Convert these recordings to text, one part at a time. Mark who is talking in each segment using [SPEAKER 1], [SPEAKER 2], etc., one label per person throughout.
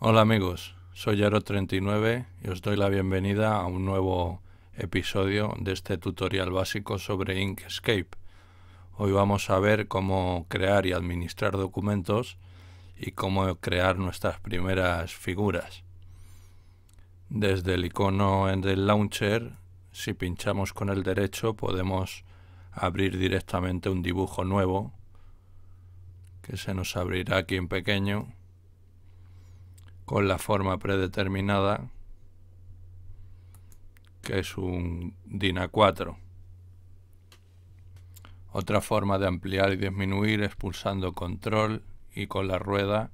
[SPEAKER 1] Hola amigos, soy Yaro39 y os doy la bienvenida a un nuevo episodio de este tutorial básico sobre Inkscape. Hoy vamos a ver cómo crear y administrar documentos y cómo crear nuestras primeras figuras. Desde el icono en el launcher, si pinchamos con el derecho podemos abrir directamente un dibujo nuevo que se nos abrirá aquí en pequeño con la forma predeterminada que es un DINA 4. Otra forma de ampliar y disminuir es pulsando control y con la rueda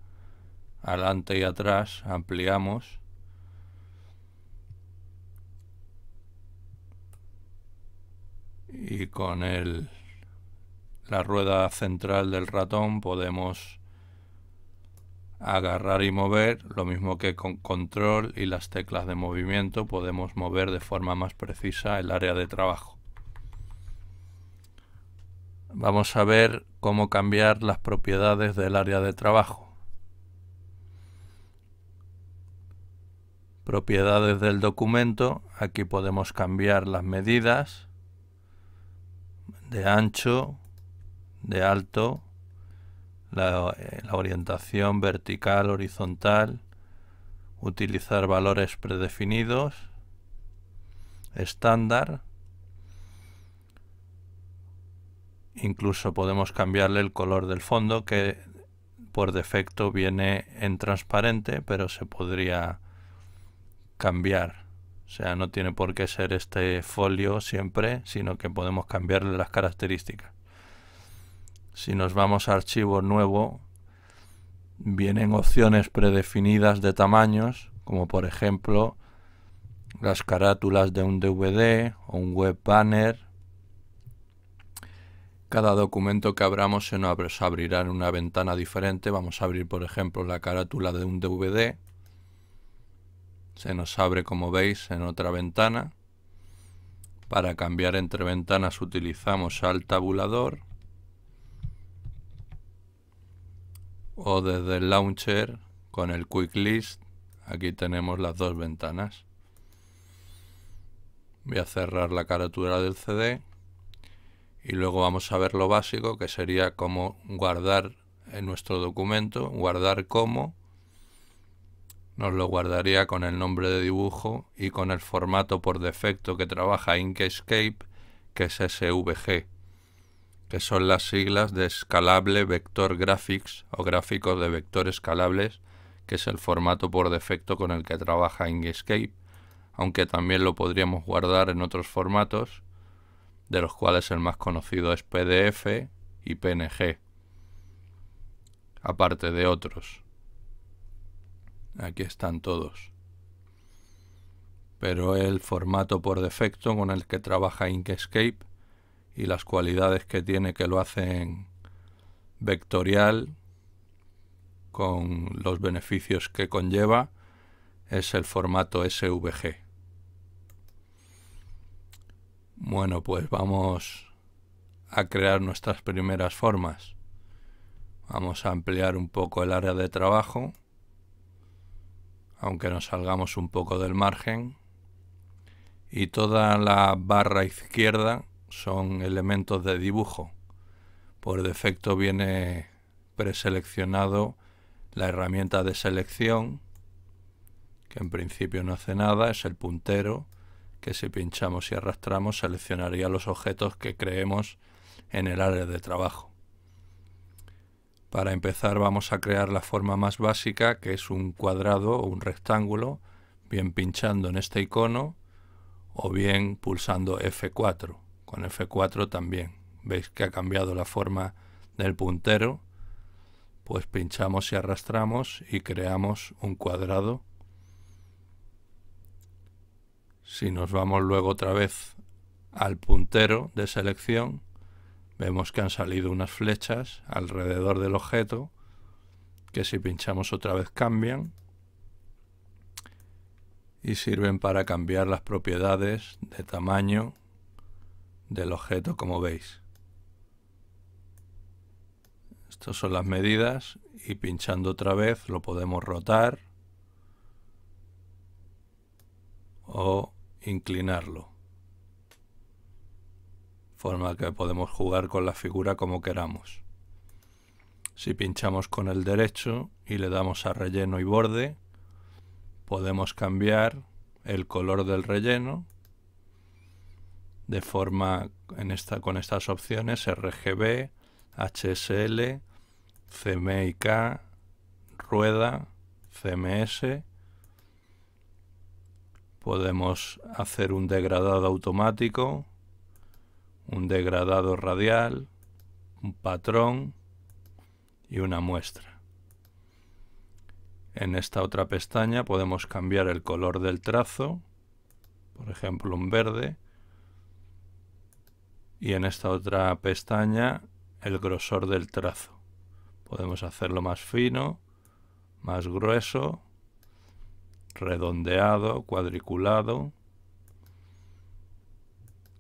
[SPEAKER 1] adelante y atrás ampliamos y con el, la rueda central del ratón podemos agarrar y mover, lo mismo que con control y las teclas de movimiento podemos mover de forma más precisa el área de trabajo. Vamos a ver cómo cambiar las propiedades del área de trabajo. Propiedades del documento, aquí podemos cambiar las medidas de ancho, de alto, eh, la, orientación vertical, horizontal, utilizar valores predefinidos, estándar, incluso podemos cambiarle el color del fondo que por defecto viene en transparente pero se podría cambiar o sea no tiene por qué ser este folio siempre sino que podemos cambiarle las características si nos vamos a archivo nuevo, vienen opciones predefinidas de tamaños, como por ejemplo las carátulas de un DVD o un web banner. Cada documento que abramos se nos abrirá en una ventana diferente. Vamos a abrir, por ejemplo, la carátula de un DVD. Se nos abre, como veis, en otra ventana. Para cambiar entre ventanas utilizamos al tabulador. o desde el launcher con el quick list aquí tenemos las dos ventanas voy a cerrar la carátula del CD y luego vamos a ver lo básico que sería cómo guardar en nuestro documento guardar como nos lo guardaría con el nombre de dibujo y con el formato por defecto que trabaja Inkscape que es SVG que son las siglas de escalable Vector Graphics o gráficos de vector escalables, que es el formato por defecto con el que trabaja Inkscape, aunque también lo podríamos guardar en otros formatos, de los cuales el más conocido es PDF y PNG, aparte de otros. Aquí están todos. Pero el formato por defecto con el que trabaja Inkscape y las cualidades que tiene que lo hacen vectorial con los beneficios que conlleva es el formato SVG. Bueno, pues vamos a crear nuestras primeras formas. Vamos a ampliar un poco el área de trabajo, aunque nos salgamos un poco del margen. Y toda la barra izquierda son elementos de dibujo. Por defecto viene preseleccionado la herramienta de selección, que en principio no hace nada, es el puntero, que si pinchamos y arrastramos seleccionaría los objetos que creemos en el área de trabajo. Para empezar vamos a crear la forma más básica, que es un cuadrado o un rectángulo, bien pinchando en este icono o bien pulsando F4. Con F4 también. Veis que ha cambiado la forma del puntero. Pues pinchamos y arrastramos y creamos un cuadrado. Si nos vamos luego otra vez al puntero de selección, vemos que han salido unas flechas alrededor del objeto que si pinchamos otra vez cambian y sirven para cambiar las propiedades de tamaño del objeto, como veis. Estas son las medidas y pinchando otra vez lo podemos rotar o inclinarlo. Forma que podemos jugar con la figura como queramos. Si pinchamos con el derecho y le damos a relleno y borde, podemos cambiar el color del relleno de forma con estas opciones RGB, HSL, CMYK, rueda, CMS. Podemos hacer un degradado automático, un degradado radial, un patrón y una muestra. En esta otra pestaña podemos cambiar el color del trazo, por ejemplo un verde, y en esta otra pestaña el grosor del trazo. Podemos hacerlo más fino, más grueso, redondeado, cuadriculado.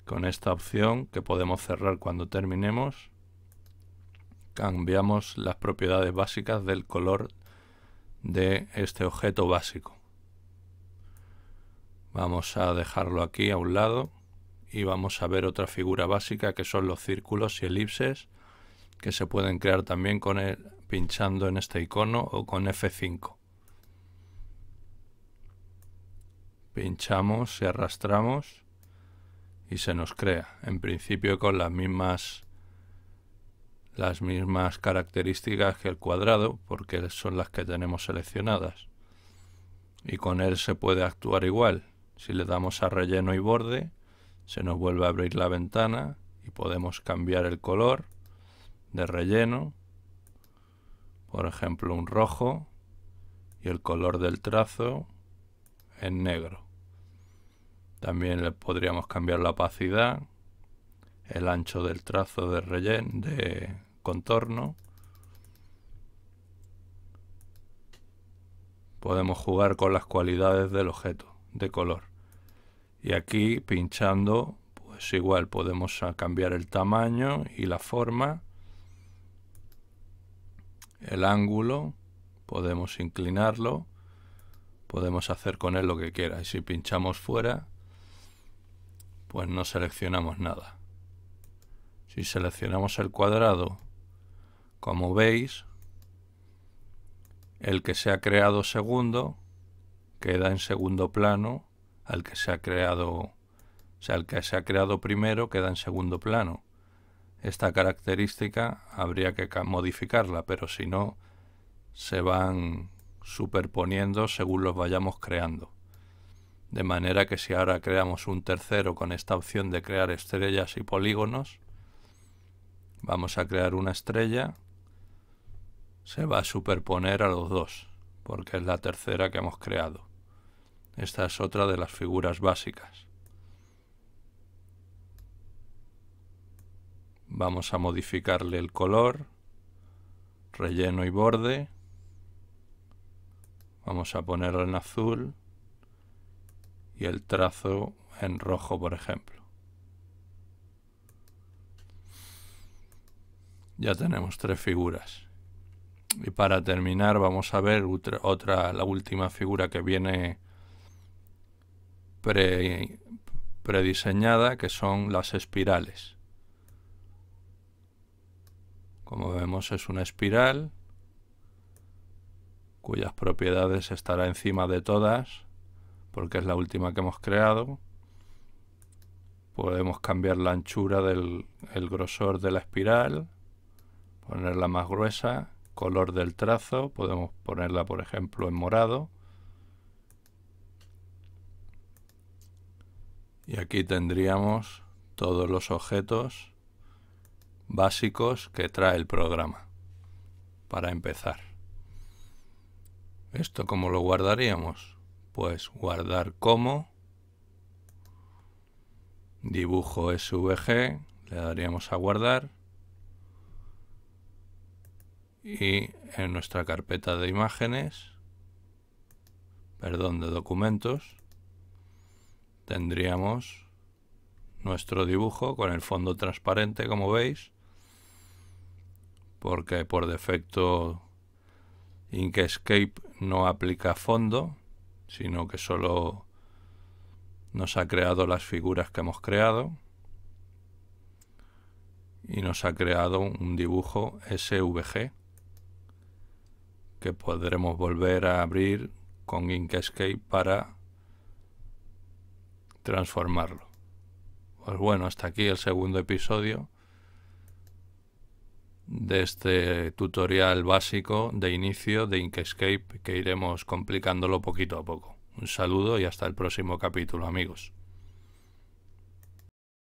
[SPEAKER 1] Con esta opción que podemos cerrar cuando terminemos, cambiamos las propiedades básicas del color de este objeto básico. Vamos a dejarlo aquí a un lado y vamos a ver otra figura básica que son los círculos y elipses que se pueden crear también con el, pinchando en este icono o con F5. Pinchamos y arrastramos y se nos crea. En principio con las mismas las mismas características que el cuadrado porque son las que tenemos seleccionadas y con él se puede actuar igual si le damos a relleno y borde se nos vuelve a abrir la ventana y podemos cambiar el color de relleno por ejemplo un rojo y el color del trazo en negro también le podríamos cambiar la opacidad el ancho del trazo de de contorno podemos jugar con las cualidades del objeto de color y aquí pinchando pues igual podemos cambiar el tamaño y la forma el ángulo podemos inclinarlo podemos hacer con él lo que quiera y si pinchamos fuera pues no seleccionamos nada si seleccionamos el cuadrado como veis el que se ha creado segundo queda en segundo plano al que se ha creado, o sea, al que se ha creado primero queda en segundo plano. Esta característica habría que modificarla, pero si no, se van superponiendo según los vayamos creando. De manera que si ahora creamos un tercero con esta opción de crear estrellas y polígonos, vamos a crear una estrella, se va a superponer a los dos, porque es la tercera que hemos creado. Esta es otra de las figuras básicas. Vamos a modificarle el color, relleno y borde. Vamos a ponerlo en azul y el trazo en rojo, por ejemplo. Ya tenemos tres figuras. Y para terminar vamos a ver otra, la última figura que viene prediseñada que son las espirales. Como vemos es una espiral cuyas propiedades estará encima de todas porque es la última que hemos creado. Podemos cambiar la anchura del grosor de la espiral, ponerla más gruesa, color del trazo, podemos ponerla por ejemplo en morado Y aquí tendríamos todos los objetos básicos que trae el programa. Para empezar. ¿Esto cómo lo guardaríamos? Pues guardar como dibujo SVG, le daríamos a guardar y en nuestra carpeta de imágenes, perdón, de documentos, tendríamos nuestro dibujo con el fondo transparente, como veis, porque por defecto Inkscape no aplica fondo, sino que solo nos ha creado las figuras que hemos creado y nos ha creado un dibujo SVG que podremos volver a abrir con Inkscape para transformarlo. Pues bueno, hasta aquí el segundo episodio de este tutorial básico de inicio de Inkscape que iremos complicándolo poquito a poco. Un saludo y hasta el próximo capítulo amigos.